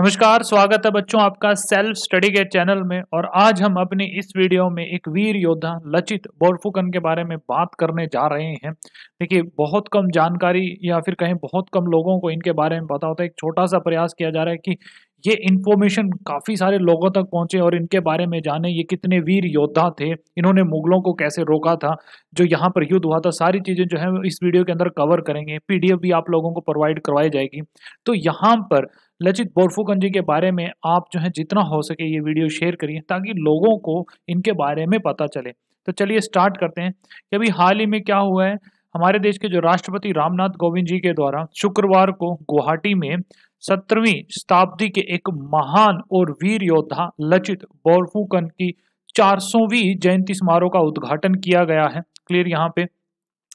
नमस्कार स्वागत है बच्चों आपका सेल्फ स्टडी के चैनल में और आज हम अपने इस वीडियो में एक वीर योद्धा लचित बोरफुकन के बारे में बात करने जा रहे हैं देखिए बहुत कम जानकारी या फिर कहीं बहुत कम लोगों को इनके बारे में पता होता है एक छोटा सा प्रयास किया जा रहा है कि ये इन्फॉर्मेशन काफ़ी सारे लोगों तक पहुंचे और इनके बारे में जाने ये कितने वीर योद्धा थे इन्होंने मुगलों को कैसे रोका था जो यहाँ पर युद्ध हुआ था सारी चीज़ें जो है इस वीडियो के अंदर कवर करेंगे पीडीएफ भी आप लोगों को प्रोवाइड करवाई जाएगी तो यहाँ पर लचित बोरफुकन जी के बारे में आप जो है जितना हो सके ये वीडियो शेयर करिए ताकि लोगों को इनके बारे में पता चले तो चलिए स्टार्ट करते हैं कि अभी हाल ही में क्या हुआ है हमारे देश के जो राष्ट्रपति रामनाथ कोविंद जी के द्वारा शुक्रवार को गुवाहाटी में सत्रहवीं शताब्दी के एक महान और वीर योद्धा लचित बोरफुकन की 400वीं जयंती समारोह का उद्घाटन किया गया है क्लियर यहाँ पे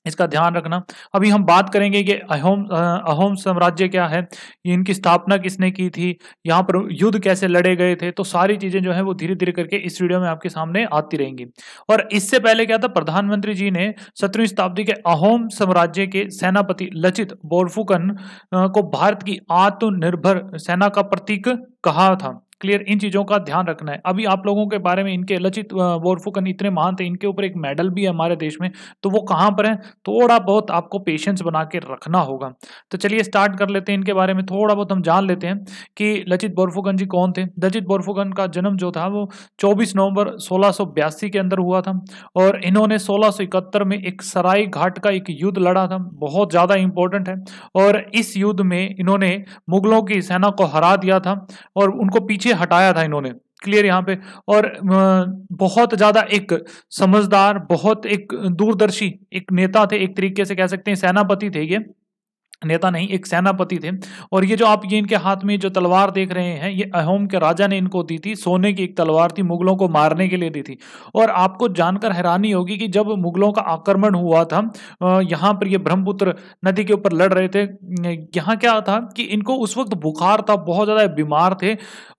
इसका ध्यान रखना अभी हम बात करेंगे कि अहोम अहोम साम्राज्य क्या है इनकी स्थापना किसने की थी यहाँ पर युद्ध कैसे लड़े गए थे तो सारी चीज़ें जो है वो धीरे धीरे करके इस वीडियो में आपके सामने आती रहेंगी और इससे पहले क्या था प्रधानमंत्री जी ने सत्रहवीं शताब्दी के अहोम साम्राज्य के सेनापति लचित बोरफुकन को भारत की आत्मनिर्भर सेना का प्रतीक कहा था क्लियर इन चीज़ों का ध्यान रखना है अभी आप लोगों के बारे में इनके लचित बोरफुकन इतने महान थे इनके ऊपर एक मेडल भी है हमारे देश में तो वो कहाँ पर है थोड़ा तो बहुत आपको पेशेंस बना के रखना होगा तो चलिए स्टार्ट कर लेते हैं इनके बारे में थोड़ा बहुत हम जान लेते हैं कि लचित बोरफुकन जी कौन थे लचित बोरफुकन का जन्म जो था वो चौबीस नवंबर सोलह के अंदर हुआ था और इन्होंने सोलह में एक सराई घाट का एक युद्ध लड़ा था बहुत ज़्यादा इंपॉर्टेंट है और इस युद्ध में इन्होंने मुगलों की सेना को हरा दिया था और उनको पीछे ये हटाया था इन्होंने क्लियर यहाँ पे और बहुत ज़्यादा एक समझदार बहुत एक दूरदर्शी एक नेता थे एक तरीके से कह सकते हैं सेनापति थे ये नेता नहीं एक सेनापति थे और ये जो आप ये इनके हाथ में जो तलवार देख रहे हैं ये अहोम के राजा ने इनको दी थी सोने की एक तलवार थी मुगलों को मारने के लिए दी थी और आपको जानकर हैरानी होगी कि जब मुगलों का आक्रमण हुआ था यहाँ पर ये ब्रह्मपुत्र नदी के ऊपर लड़ रहे थे यहाँ क्या था कि इनको उस वक्त बुखार था बहुत ज़्यादा बीमार थे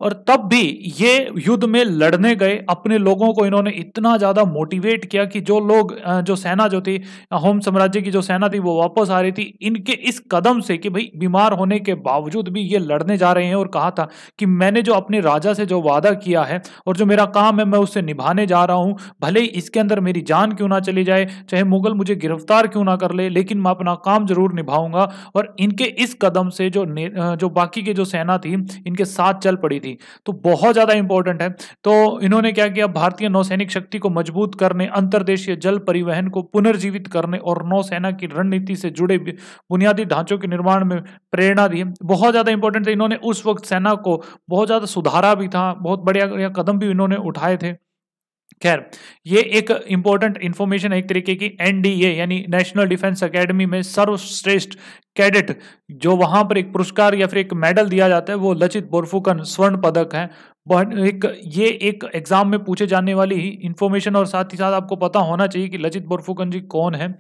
और तब भी ये युद्ध में लड़ने गए अपने लोगों को इन्होंने इतना ज़्यादा मोटिवेट किया कि जो लोग जो सेना जो थी अहोम साम्राज्य की जो सेना थी वो वापस आ रही थी इनके इस कदम से कि भाई बीमार होने के बावजूद भी ये लड़ने जा रहे हैं और कहा था कि मैंने जो अपने राजा से जो वादा किया है और जो मेरा काम है मैं उससे निभाने जा रहा हूँ भले ही इसके अंदर मेरी जान क्यों ना चली जाए चाहे मुगल मुझे गिरफ्तार क्यों ना कर ले, लेकिन मैं अपना काम जरूर निभाऊंगा और इनके इस कदम से जो जो बाकी की जो सेना थी इनके साथ चल पड़ी थी तो बहुत ज़्यादा इंपॉर्टेंट है तो इन्होंने क्या किया भारतीय नौसैनिक शक्ति को मजबूत करने अंतर्देशीय जल परिवहन को पुनर्जीवित करने और नौसेना की रणनीति से जुड़े बुनियादी ढांचे ढांचों के निर्माण में प्रेरणा दी बहुत ज़्यादा इंपॉर्टेंट थे इन्होंने उस वक्त सेना को बहुत ज़्यादा सुधारा भी था बहुत बढ़िया कदम भी इन्होंने उठाए थे खैर ये एक इंपॉर्टेंट इंफॉर्मेशन है एक तरीके की एनडीए यानी नेशनल डिफेंस अकेडमी में सर्वश्रेष्ठ कैडेट जो वहां पर एक पुरस्कार या फिर एक मेडल दिया जाता है वो लचित बोरफुकन स्वर्ण पदक है एक ये एक एग्जाम में पूछे जाने वाली ही इंफॉर्मेशन और साथ ही साथ आपको पता होना चाहिए कि लचित बोरफुकन जी कौन है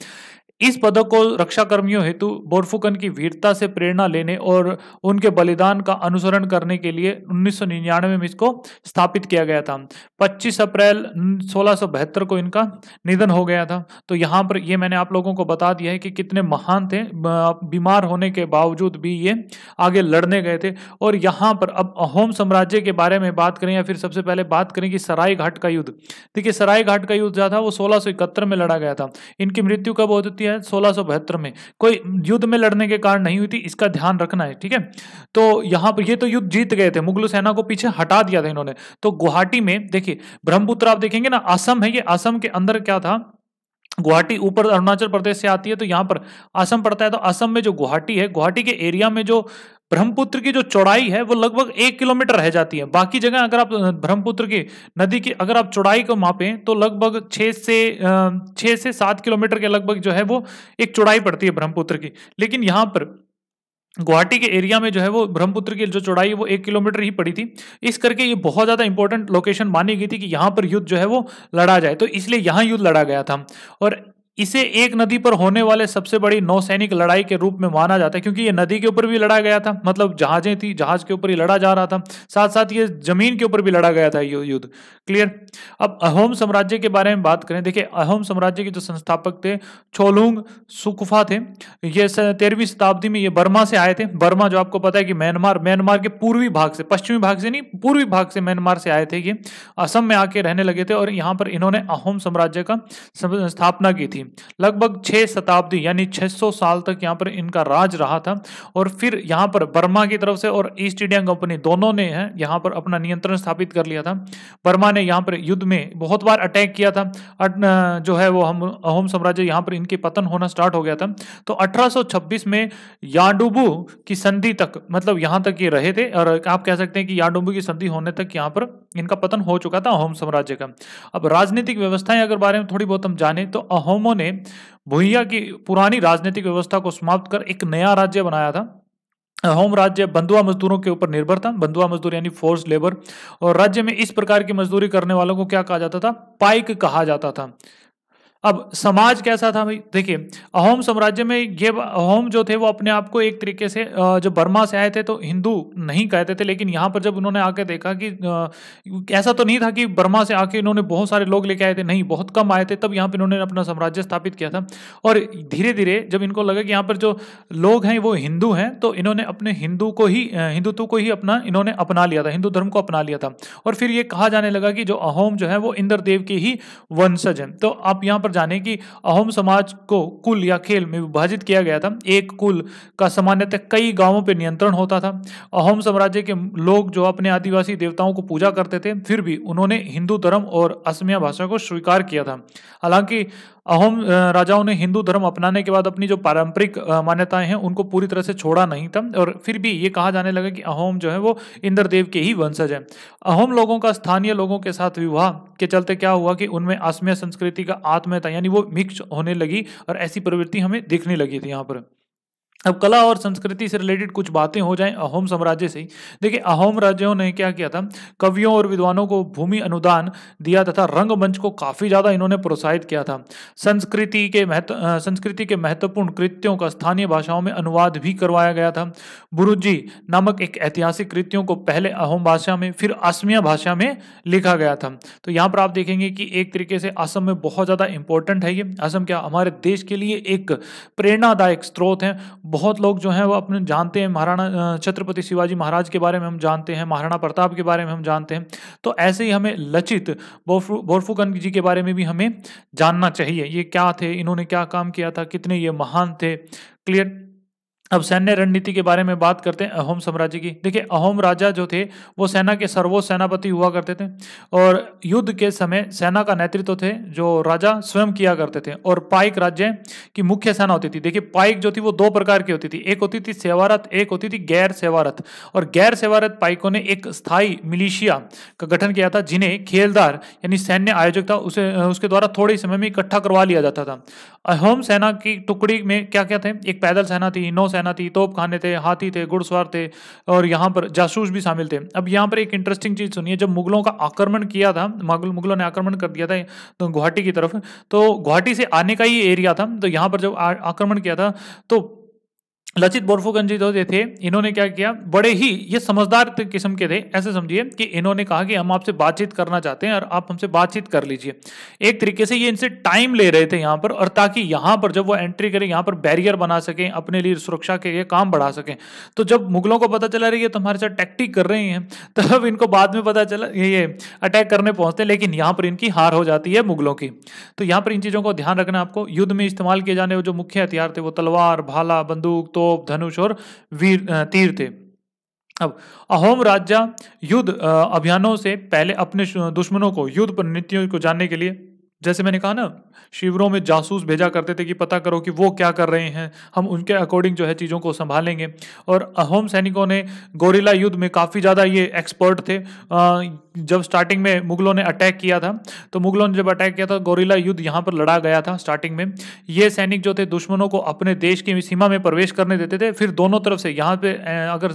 इस पदक को रक्षा कर्मियों हेतु बोरफुकन की वीरता से प्रेरणा लेने और उनके बलिदान का अनुसरण करने के लिए 1999 में इसको स्थापित किया गया था 25 अप्रैल सोलह को इनका निधन हो गया था तो यहाँ पर ये मैंने आप लोगों को बता दिया है कि कितने महान थे बीमार होने के बावजूद भी ये आगे लड़ने गए थे और यहाँ पर अब अहोम साम्राज्य के बारे में बात करें या फिर सबसे पहले बात करें कि सराय घाट का युद्ध देखिए सराय घाट का युद्ध जो था वो सोलह में लड़ा गया था इनकी मृत्यु कब होती होती है सोलह में कोई युद्ध में लड़ने के कारण नहीं हुई थी इसका ध्यान रखना है ठीक है तो यहाँ पर ये तो युद्ध जीत गए थे मुगल सेना को पीछे हटा दिया था इन्होंने तो गुवाहाटी में देखिए ब्रह्मपुत्र आप देखेंगे ना असम है ये असम के अंदर क्या था गुवाहाटी ऊपर अरुणाचल प्रदेश से आती है तो यहाँ पर असम पड़ता है तो असम में जो गुवाहाटी है गुवाहाटी के एरिया में जो ब्रह्मपुत्र की जो चौड़ाई है वो लगभग एक किलोमीटर रह जाती है बाकी जगह अगर आप ब्रह्मपुत्र की नदी की अगर आप चौड़ाई को मापें तो लगभग छः से छः से सात किलोमीटर के लगभग जो है वो एक चौड़ाई पड़ती है ब्रह्मपुत्र की लेकिन यहाँ पर गुवाहाटी के एरिया में जो है वो ब्रह्मपुत्र की जो चौड़ाई है वो एक किलोमीटर ही पड़ी थी इस करके ये बहुत ज़्यादा इंपॉर्टेंट लोकेशन मानी गई थी कि यहाँ पर युद्ध जो है वो लड़ा जाए तो इसलिए यहाँ युद्ध लड़ा गया था और इसे एक नदी पर होने वाले सबसे बड़ी नौसैनिक लड़ाई के रूप में माना जाता है क्योंकि ये नदी के ऊपर भी लड़ा गया था मतलब जहाजें थी जहाज के ऊपर ही लड़ा जा रहा था साथ साथ ये जमीन के ऊपर भी लड़ा गया था ये युद्ध क्लियर अब अहोम साम्राज्य के बारे में बात करें देखिए अहोम साम्राज्य के जो संस्थापक थे छोलुंग सुकुफा थे ये तेरहवीं शताब्दी में ये बर्मा से आए थे बर्मा जो आपको पता है कि म्यांमार म्यांमार के पूर्वी भाग से पश्चिमी भाग से नहीं पूर्वी भाग से म्यांमार से आए थे ये असम में आके रहने लगे थे और यहाँ पर इन्होंने अहोम साम्राज्य का स्थापना की थी थी लगभग छह शताब्दी यानी 600 साल तक यहाँ पर इनका राज रहा था और फिर यहाँ पर बर्मा की तरफ से और ईस्ट इंडिया कंपनी दोनों ने है यहाँ पर अपना नियंत्रण स्थापित कर लिया था बर्मा ने यहाँ पर युद्ध में बहुत बार अटैक किया था जो है वो हम अहोम साम्राज्य यहाँ पर इनके पतन होना स्टार्ट हो गया था तो अठारह में याडुबू की संधि तक मतलब यहाँ तक ये रहे थे और आप कह सकते हैं कि याडुबू की संधि होने तक यहाँ पर इनका पतन हो चुका था अहोम साम्राज्य का अब राजनीतिक व्यवस्थाएं अगर बारे में थोड़ी बहुत हम जाने तो अहोमो उन्होंने भुइया की पुरानी राजनीतिक व्यवस्था को समाप्त कर एक नया राज्य बनाया था होम राज्य बंधुआ मजदूरों के ऊपर निर्भर था बंधुआ मजदूर यानी फोर्स लेबर और राज्य में इस प्रकार की मजदूरी करने वालों को क्या कहा जाता था पाइक कहा जाता था अब समाज कैसा था भाई देखिए अहोम साम्राज्य में ये अहोम जो थे वो अपने आप को एक तरीके से जो बर्मा से आए थे तो हिंदू नहीं कहते थे लेकिन यहाँ पर जब उन्होंने आके देखा कि ऐसा तो नहीं था कि बर्मा से आके इन्होंने बहुत सारे लोग लेके आए थे नहीं बहुत कम आए थे तब यहाँ पर इन्होंने अपना साम्राज्य स्थापित किया था और धीरे धीरे जब इनको लगा कि यहाँ पर जो लोग हैं वो हिंदू हैं तो इन्होंने अपने हिंदू को ही हिंदुत्व को ही अपना इन्होंने अपना लिया था हिंदू धर्म को अपना लिया था और फिर ये कहा जाने लगा कि जो अहोम जो है वो इंद्रदेव के ही वंशज हैं तो आप यहाँ पर जाने कि अहोम समाज को कुल या खेल में विभाजित किया गया था एक कुल का सामान्यतः कई गांवों पर नियंत्रण होता था अहोम साम्राज्य के लोग जो अपने आदिवासी देवताओं को पूजा करते थे फिर भी उन्होंने हिंदू धर्म और असमिया भाषा को स्वीकार किया था हालांकि अहोम राजाओं ने हिंदू धर्म अपनाने के बाद अपनी जो पारंपरिक मान्यताएं हैं उनको पूरी तरह से छोड़ा नहीं था और फिर भी ये कहा जाने लगा कि अहोम जो है वो इंद्रदेव के ही वंशज हैं अहोम लोगों का स्थानीय लोगों के साथ विवाह के चलते क्या हुआ कि उनमें आसमीय संस्कृति का आत्मयता यानी वो मिक्स होने लगी और ऐसी प्रवृत्ति हमें देखने लगी थी यहाँ पर अब कला और संस्कृति से रिलेटेड कुछ बातें हो जाएं अहोम साम्राज्य से देखिए अहोम राज्यों ने क्या किया था कवियों और विद्वानों को भूमि अनुदान दिया तथा रंगमंच को काफ़ी ज़्यादा इन्होंने प्रोत्साहित किया था संस्कृति के महत्व संस्कृति के महत्वपूर्ण कृत्यों का स्थानीय भाषाओं में अनुवाद भी करवाया गया था बुरुजी नामक एक ऐतिहासिक कृत्यों को पहले अहोम भाषा में फिर असमिया भाषा में लिखा गया था तो यहाँ पर आप देखेंगे कि एक तरीके से असम में बहुत ज़्यादा इंपॉर्टेंट है ये असम क्या हमारे देश के लिए एक प्रेरणादायक स्रोत है बहुत लोग जो हैं वो अपने जानते हैं महाराणा छत्रपति शिवाजी महाराज के बारे में हम जानते हैं महाराणा प्रताप के बारे में हम जानते हैं तो ऐसे ही हमें लचित बोरफुकन जी के बारे में भी हमें जानना चाहिए ये क्या थे इन्होंने क्या काम किया था कितने ये महान थे क्लियर अब सैन्य रणनीति के बारे में बात करते हैं अहोम साम्राज्य की देखिए अहोम राजा जो थे वो सेना के सर्वोच्च सेनापति हुआ करते थे और युद्ध के समय सेना का नेतृत्व थे जो राजा स्वयं किया करते थे और पाइक राज्य की मुख्य सेना होती थी देखिए पाइक जो थी वो दो प्रकार की होती थी एक होती थी सेवारत एक होती थी गैर सेवारत और गैर सेवारत पाइकों ने एक स्थायी मिलिशिया का गठन किया था जिन्हें खेलदार यानी सैन्य आयोजक था उसे उसके द्वारा थोड़े समय में इकट्ठा करवा लिया जाता था अहोम सेना की टुकड़ी में क्या क्या थे एक पैदल सेना थी नौ सेना थी तोप खाने थे हाथी थे घुड़सवार थे और यहाँ पर जासूस भी शामिल थे अब यहाँ पर एक इंटरेस्टिंग चीज़ सुनिए जब मुगलों का आक्रमण किया था मुगल मुगलों ने आक्रमण कर दिया था तो गुवाहाटी की तरफ तो गुवाहाटी से आने का ही एरिया था तो यहाँ पर जब आक्रमण किया था तो लचित जी जो तो थे इन्होंने क्या किया बड़े ही ये समझदार किस्म के थे ऐसे समझिए कि इन्होंने कहा कि हम आपसे बातचीत करना चाहते हैं और आप हमसे बातचीत कर लीजिए एक तरीके से ये इनसे टाइम ले रहे थे यहाँ पर और ताकि यहाँ पर जब वो एंट्री करें यहाँ पर बैरियर बना सकें अपने लिए सुरक्षा के लिए काम बढ़ा सकें तो जब मुगलों को पता चला रही है तो हमारे साथ टैक्टिक कर रहे हैं तब इनको बाद में पता चला ये अटैक करने हैं लेकिन यहाँ पर इनकी हार हो जाती है मुगलों की तो यहाँ पर इन चीज़ों को ध्यान रखना आपको युद्ध में इस्तेमाल किए जाने जो मुख्य हथियार थे वो तलवार भाला बंदूक तो तोप धनुष और वीर तीर थे अब अहोम राजा युद्ध अभियानों से पहले अपने दुश्मनों को युद्ध नीतियों को जानने के लिए जैसे मैंने कहा ना शिविरों में जासूस भेजा करते थे कि पता करो कि वो क्या कर रहे हैं हम उनके अकॉर्डिंग जो है चीज़ों को संभालेंगे और अहोम सैनिकों ने गोरिला युद्ध में काफ़ी ज़्यादा ये एक्सपर्ट थे जब स्टार्टिंग में मुगलों ने अटैक किया था तो मुगलों ने जब अटैक किया था गोरिला युद्ध यहाँ पर लड़ा गया था स्टार्टिंग में ये सैनिक जो थे दुश्मनों को अपने देश की सीमा में प्रवेश करने देते थे फिर दोनों तरफ से यहाँ पर अगर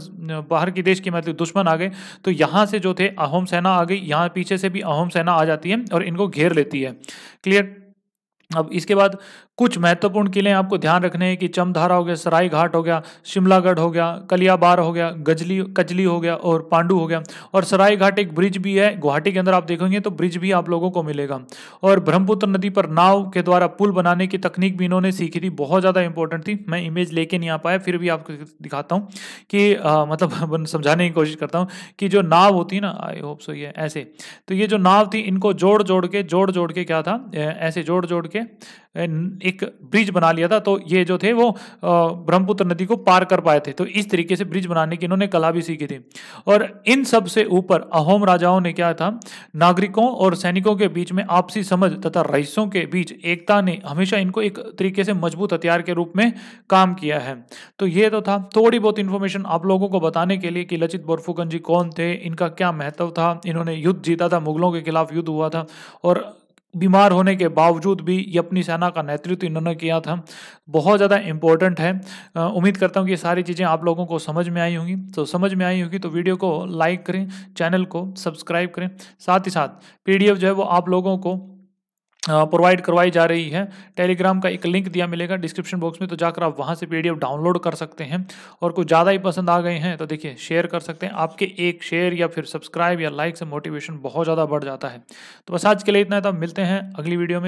बाहर की देश की मतलब दुश्मन आ गए तो यहाँ से जो थे अहोम सेना आ गई यहाँ पीछे से भी अहोम सेना आ जाती है और इनको घेर लेती है clear अब इसके बाद कुछ महत्वपूर्ण किले आपको ध्यान रखने हैं कि चमधारा हो गया सराय घाट हो गया शिमलागढ़ हो गया कलियाबार हो गया गजली कजली हो गया और पांडू हो गया और सराय घाट एक ब्रिज भी है गुवाहाटी के अंदर आप देखेंगे तो ब्रिज भी आप लोगों को मिलेगा और ब्रह्मपुत्र नदी पर नाव के द्वारा पुल बनाने की तकनीक भी इन्होंने सीखी थी बहुत ज़्यादा इंपॉर्टेंट थी मैं इमेज लेके नहीं आ पाया फिर भी आपको दिखाता हूँ कि मतलब समझाने की कोशिश करता हूँ कि जो नाव होती है ना आई होप सो ये ऐसे तो ये जो नाव थी इनको जोड़ जोड़ के जोड़ जोड़ के क्या था ऐसे जोड़ जोड़ के है एक ब्रिज बना लिया था तो ये जो थे वो ब्रह्मपुत्र नदी को पार कर पाए थे तो इस तरीके से ब्रिज बनाने की इन्होंने कला भी सीखी थी और इन सब से ऊपर अहोम राजाओं ने क्या था नागरिकों और सैनिकों के बीच में आपसी समझ तथा रईसों के बीच एकता ने हमेशा इनको एक तरीके से मजबूत हथियार के रूप में काम किया है तो ये तो था थोड़ी बहुत इन्फॉर्मेशन आप लोगों को बताने के लिए कि लचित बोरफुकन जी कौन थे इनका क्या महत्व था इन्होंने युद्ध जीता था मुगलों के खिलाफ युद्ध हुआ था और बीमार होने के बावजूद भी ये अपनी सेना का नेतृत्व इन्होंने किया था बहुत ज़्यादा इम्पोर्टेंट है उम्मीद करता हूँ कि ये सारी चीज़ें आप लोगों को समझ में आई होंगी तो समझ में आई होगी तो वीडियो को लाइक करें चैनल को सब्सक्राइब करें साथ ही साथ पीडीएफ जो है वो आप लोगों को प्रोवाइड करवाई जा रही है टेलीग्राम का एक लिंक दिया मिलेगा डिस्क्रिप्शन बॉक्स में तो जाकर आप वहाँ से पीडीएफ डाउनलोड कर सकते हैं और कुछ ज़्यादा ही पसंद आ गए हैं तो देखिए शेयर कर सकते हैं आपके एक शेयर या फिर सब्सक्राइब या लाइक से मोटिवेशन बहुत ज़्यादा बढ़ जाता है तो बस आज के लिए इतना था मिलते हैं अगली वीडियो में